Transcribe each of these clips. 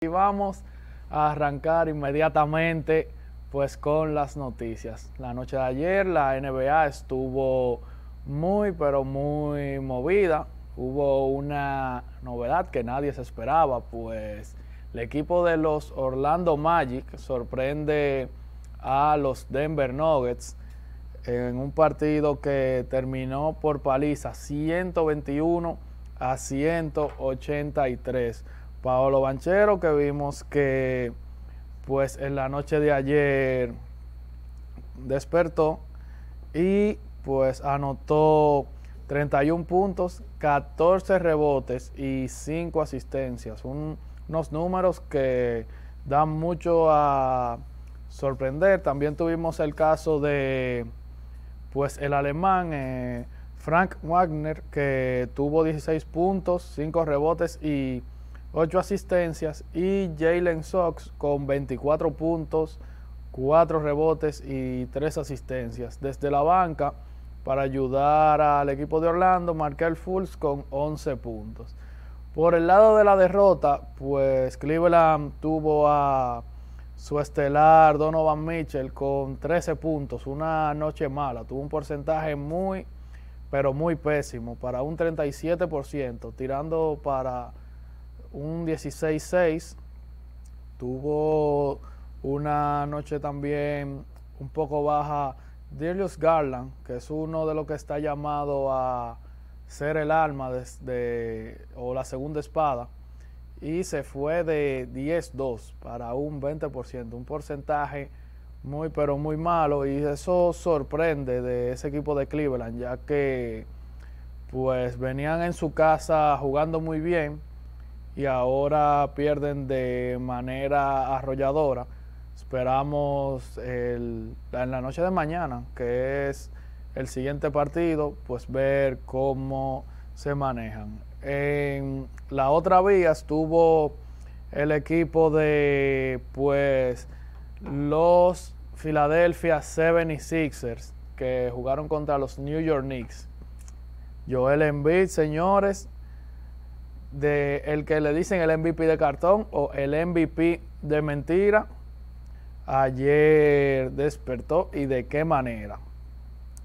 Y vamos a arrancar inmediatamente pues con las noticias. La noche de ayer la NBA estuvo muy pero muy movida. Hubo una novedad que nadie se esperaba, pues el equipo de los Orlando Magic sorprende a los Denver Nuggets en un partido que terminó por paliza 121 a 183 Paolo Banchero, que vimos que pues en la noche de ayer despertó y pues anotó 31 puntos, 14 rebotes y 5 asistencias. unos números que dan mucho a sorprender. También tuvimos el caso de pues el alemán eh, Frank Wagner que tuvo 16 puntos, 5 rebotes y 8 asistencias y Jalen Sox con 24 puntos, 4 rebotes y 3 asistencias. Desde la banca, para ayudar al equipo de Orlando, Markel Fultz con 11 puntos. Por el lado de la derrota, pues Cleveland tuvo a su estelar Donovan Mitchell con 13 puntos, una noche mala, tuvo un porcentaje muy, pero muy pésimo, para un 37%, tirando para un 16-6. Tuvo una noche también un poco baja Darius Garland, que es uno de los que está llamado a ser el alma de, o la segunda espada. Y se fue de 10-2 para un 20%, un porcentaje muy pero muy malo. Y eso sorprende de ese equipo de Cleveland, ya que pues venían en su casa jugando muy bien y ahora pierden de manera arrolladora. Esperamos en la noche de mañana, que es el siguiente partido, pues ver cómo se manejan. En la otra vía estuvo el equipo de pues los Philadelphia 76ers que jugaron contra los New York Knicks. Joel Embiid, señores, de el que le dicen el MVP de cartón o el MVP de mentira, ayer despertó y de qué manera.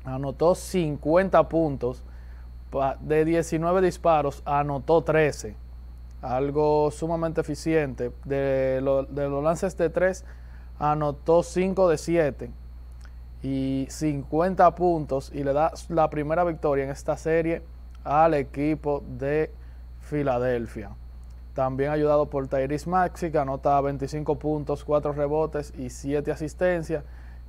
Anotó 50 puntos de 19 disparos, anotó 13. Algo sumamente eficiente. De, de los lances de 3, anotó 5 de 7. Y 50 puntos y le da la primera victoria en esta serie al equipo de Filadelfia. También ayudado por Tyrese Maxi, que anota 25 puntos, 4 rebotes y 7 asistencias.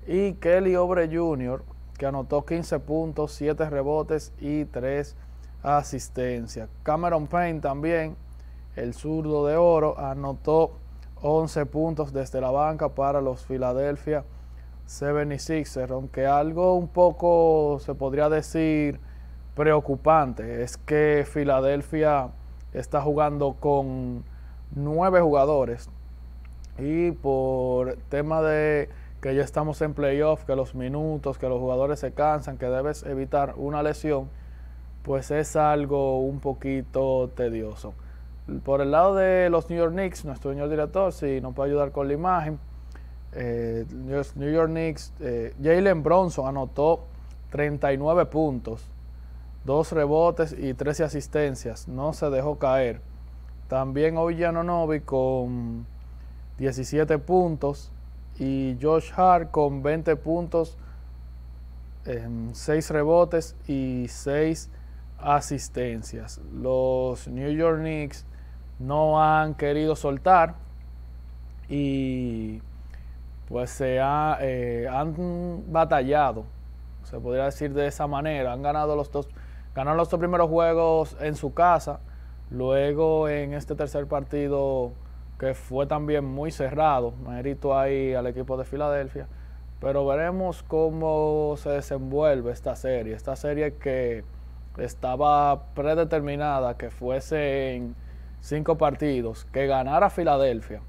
Y Kelly Obre Jr., que anotó 15 puntos, 7 rebotes y 3 asistencias. Cameron Payne también, el zurdo de oro, anotó 11 puntos desde la banca para los Philadelphia 76ers, aunque algo un poco se podría decir preocupante es que Filadelfia está jugando con nueve jugadores y por tema de que ya estamos en playoff, que los minutos, que los jugadores se cansan, que debes evitar una lesión, pues es algo un poquito tedioso. Por el lado de los New York Knicks, nuestro señor director, si nos puede ayudar con la imagen, eh, New York Knicks, eh, Jalen Bronson anotó 39 puntos dos rebotes y 13 asistencias. No se dejó caer. También Novi con 17 puntos y Josh Hart con 20 puntos, en em, 6 rebotes y seis asistencias. Los New York Knicks no han querido soltar y pues se eh, han batallado, se podría decir de esa manera, han ganado los dos Ganaron los dos primeros juegos en su casa, luego en este tercer partido que fue también muy cerrado, mérito ahí al equipo de Filadelfia, pero veremos cómo se desenvuelve esta serie, esta serie que estaba predeterminada que fuese en cinco partidos, que ganara Filadelfia,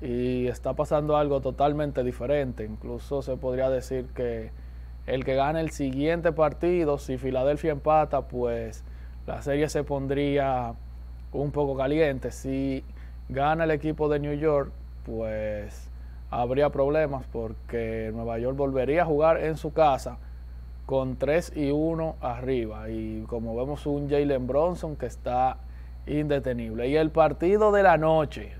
y está pasando algo totalmente diferente. Incluso se podría decir que el que gane el siguiente partido, si Filadelfia empata, pues la serie se pondría un poco caliente. Si gana el equipo de New York, pues habría problemas porque Nueva York volvería a jugar en su casa con 3 y 1 arriba. Y como vemos un Jalen Bronson que está indetenible. Y el partido de la noche,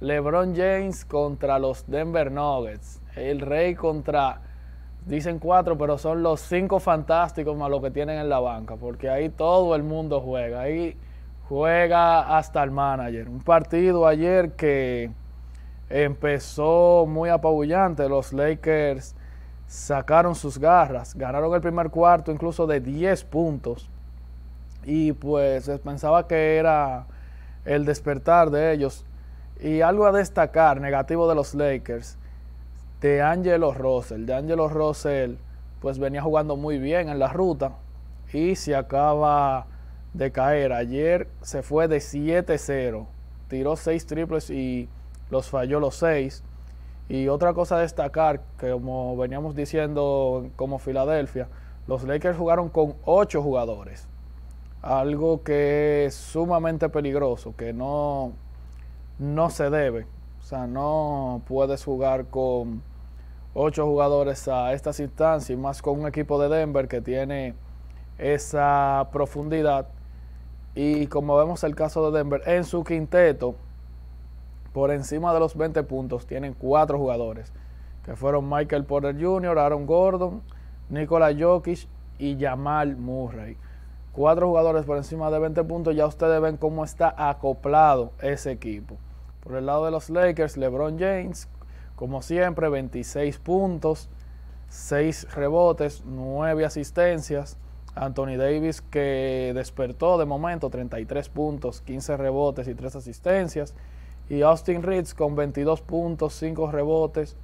LeBron James contra los Denver Nuggets, el rey contra dicen cuatro, pero son los cinco fantásticos más lo que tienen en la banca, porque ahí todo el mundo juega, ahí juega hasta el manager. Un partido ayer que empezó muy apabullante, los Lakers sacaron sus garras, ganaron el primer cuarto incluso de 10 puntos y pues pensaba que era el despertar de ellos. Y algo a destacar negativo de los Lakers de Angelo Russell. De Angelo Russell, pues venía jugando muy bien en la ruta y se acaba de caer. Ayer se fue de 7-0, tiró 6 triples y los falló los 6. Y otra cosa a destacar, como veníamos diciendo como Filadelfia, los Lakers jugaron con 8 jugadores. Algo que es sumamente peligroso, que no, no se debe. O sea, no puedes jugar con ocho jugadores a esta instancias, y más con un equipo de Denver que tiene esa profundidad. Y como vemos el caso de Denver, en su quinteto, por encima de los 20 puntos, tienen cuatro jugadores, que fueron Michael Porter Jr., Aaron Gordon, Nikola Jokic y Jamal Murray. Cuatro jugadores por encima de 20 puntos, ya ustedes ven cómo está acoplado ese equipo. Por el lado de los Lakers, LeBron James, como siempre, 26 puntos, 6 rebotes, 9 asistencias. Anthony Davis que despertó de momento 33 puntos, 15 rebotes y 3 asistencias. Y Austin Ritz con 22 puntos, 5 rebotes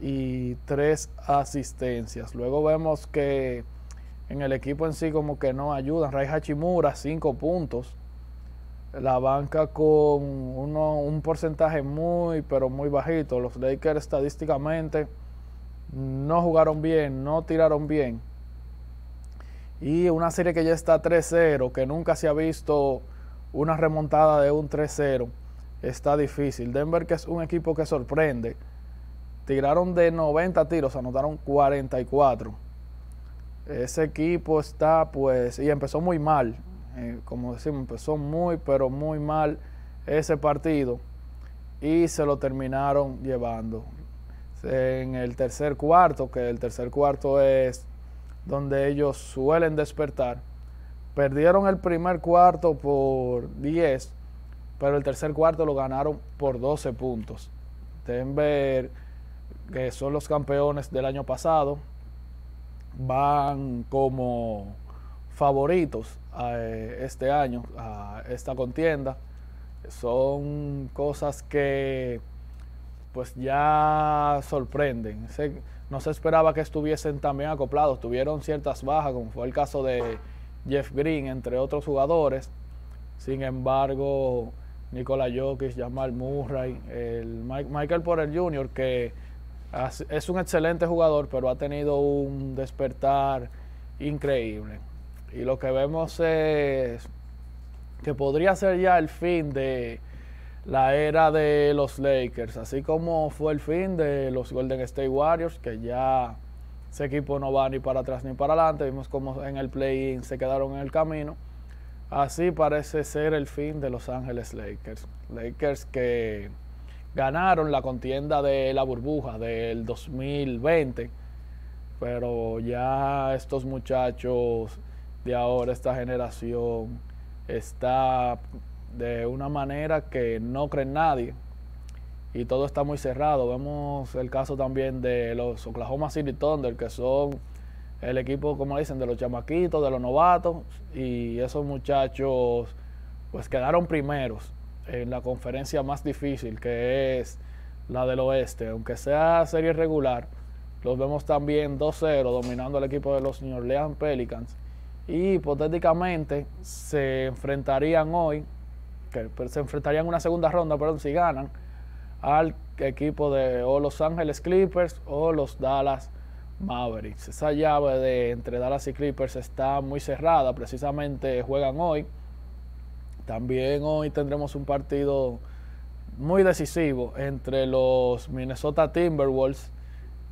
y 3 asistencias. Luego vemos que en el equipo en sí como que no ayudan. Ray Hachimura 5 puntos, la banca con un porcentaje muy, pero muy bajito. Los Lakers estadísticamente no jugaron bien, no tiraron bien. Y una serie que ya está 3-0, que nunca se ha visto una remontada de un 3-0, está difícil. Denver, que es un equipo que sorprende, tiraron de 90 tiros, anotaron 44. Ese equipo está, pues, y empezó muy mal eh, como decimos, empezó pues, muy, pero muy mal ese partido y se lo terminaron llevando. En el tercer cuarto, que el tercer cuarto es donde ellos suelen despertar, perdieron el primer cuarto por 10, pero el tercer cuarto lo ganaron por 12 puntos. ver que son los campeones del año pasado, van como favoritos a, eh, este año, a esta contienda. Son cosas que pues ya sorprenden. no se esperaba que estuviesen también acoplados. Tuvieron ciertas bajas, como fue el caso de Jeff Green, entre otros jugadores. Sin embargo, Nikola Jokic, Jamal Murray, el Michael Porter Jr., que es un excelente jugador, pero ha tenido un despertar increíble. Y lo que vemos es que podría ser ya el fin de la era de los Lakers, así como fue el fin de los Golden State Warriors, que ya ese equipo no va ni para atrás ni para adelante, vimos como en el play-in se quedaron en el camino. Así parece ser el fin de Los Ángeles Lakers. Lakers que ganaron la contienda de la burbuja del 2020, pero ya estos muchachos de ahora, esta generación, está de una manera que no cree nadie y todo está muy cerrado. Vemos el caso también de los Oklahoma City Thunder, que son el equipo, como dicen, de los chamaquitos, de los novatos, y esos muchachos pues quedaron primeros en la conferencia más difícil, que es la del oeste. Aunque sea serie regular, los vemos también 2-0 dominando el equipo de los New Orleans Pelicans y hipotéticamente se enfrentarían hoy, que pues, se enfrentarían una segunda ronda, perdón, si ganan, al equipo de o Los Ángeles Clippers o los Dallas Mavericks. Esa llave de entre Dallas y Clippers está muy cerrada, precisamente juegan hoy. También hoy tendremos un partido muy decisivo entre los Minnesota Timberwolves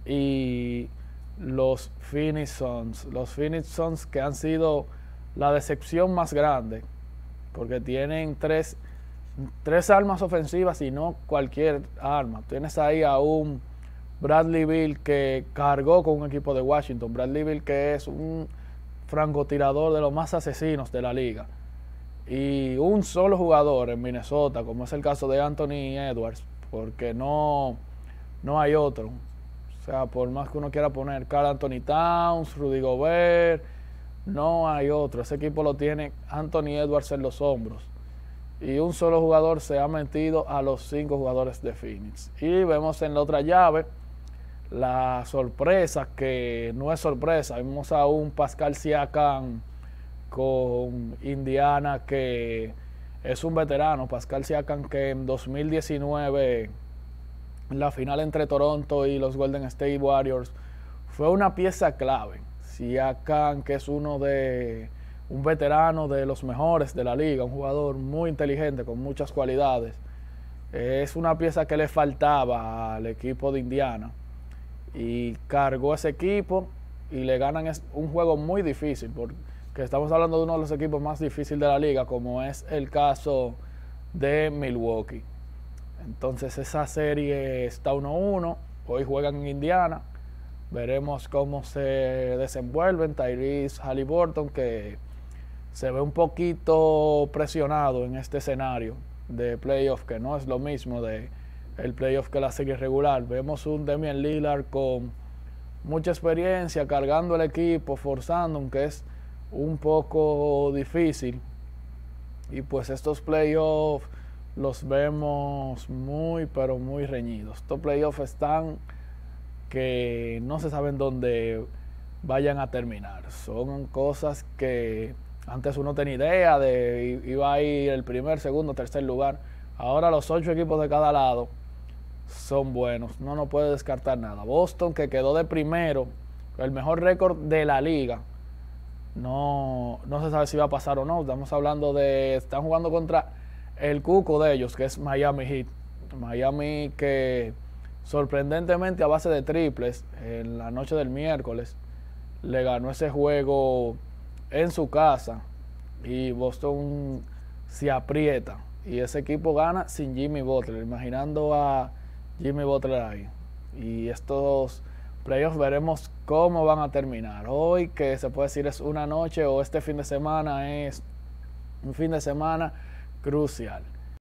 y los Phoenix Los Phoenix que han sido la decepción más grande, porque tienen tres, tres armas ofensivas y no cualquier arma. Tienes ahí a un Bradley Bill que cargó con un equipo de Washington. Bradley Bill que es un francotirador de los más asesinos de la liga. Y un solo jugador en Minnesota, como es el caso de Anthony Edwards, porque no, no hay otro o sea, por más que uno quiera poner Carl Anthony Towns, Rudy Gobert, no hay otro. Ese equipo lo tiene Anthony Edwards en los hombros. Y un solo jugador se ha metido a los cinco jugadores de Phoenix. Y vemos en la otra llave la sorpresa, que no es sorpresa. Vemos a un Pascal Siakam con Indiana que es un veterano. Pascal Siakam que en 2019 la final entre Toronto y los Golden State Warriors fue una pieza clave. Siakam, que es uno de un veterano de los mejores de la liga, un jugador muy inteligente con muchas cualidades. Es una pieza que le faltaba al equipo de Indiana y cargó ese equipo y le ganan un juego muy difícil porque estamos hablando de uno de los equipos más difíciles de la liga, como es el caso de Milwaukee. Entonces esa serie está 1-1. Hoy juegan en Indiana. Veremos cómo se desenvuelven. Tyrese Halliburton, que se ve un poquito presionado en este escenario de playoff, que no es lo mismo de el playoff que la serie regular. Vemos un Demian Lillard con mucha experiencia, cargando el equipo, forzando, aunque es un poco difícil. Y pues estos playoffs los vemos muy, pero muy reñidos. Estos playoffs están que no se saben dónde vayan a terminar. Son cosas que antes uno tenía idea de iba a ir el primer, segundo, tercer lugar. Ahora los ocho equipos de cada lado son buenos. No nos puede descartar nada. Boston, que quedó de primero, el mejor récord de la liga. No, no se sabe si va a pasar o no. Estamos hablando de. Están jugando contra el cuco de ellos, que es Miami Heat. Miami que sorprendentemente a base de triples en la noche del miércoles le ganó ese juego en su casa y Boston se aprieta y ese equipo gana sin Jimmy Butler, imaginando a Jimmy Butler ahí. Y estos playoffs veremos cómo van a terminar. Hoy que se puede decir es una noche o este fin de semana es un fin de semana crucial.